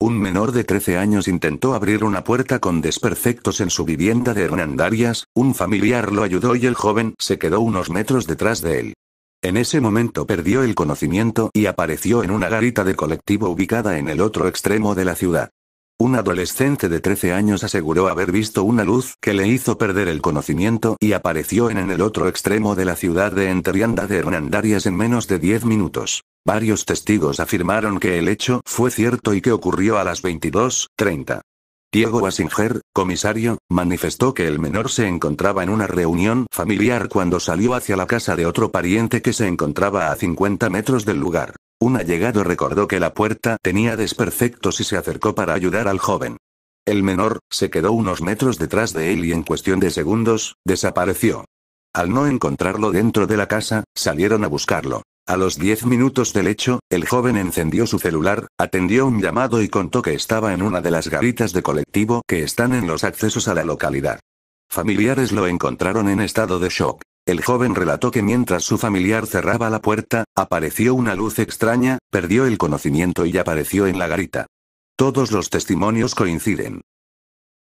Un menor de 13 años intentó abrir una puerta con desperfectos en su vivienda de Hernandarias, un familiar lo ayudó y el joven se quedó unos metros detrás de él. En ese momento perdió el conocimiento y apareció en una garita de colectivo ubicada en el otro extremo de la ciudad. Un adolescente de 13 años aseguró haber visto una luz que le hizo perder el conocimiento y apareció en el otro extremo de la ciudad de Enterianda de Hernandarias en menos de 10 minutos. Varios testigos afirmaron que el hecho fue cierto y que ocurrió a las 22.30. Diego Wasinger, comisario, manifestó que el menor se encontraba en una reunión familiar cuando salió hacia la casa de otro pariente que se encontraba a 50 metros del lugar. Un allegado recordó que la puerta tenía desperfectos y se acercó para ayudar al joven. El menor, se quedó unos metros detrás de él y en cuestión de segundos, desapareció. Al no encontrarlo dentro de la casa, salieron a buscarlo. A los 10 minutos del hecho, el joven encendió su celular, atendió un llamado y contó que estaba en una de las garitas de colectivo que están en los accesos a la localidad. Familiares lo encontraron en estado de shock. El joven relató que mientras su familiar cerraba la puerta, apareció una luz extraña, perdió el conocimiento y apareció en la garita. Todos los testimonios coinciden.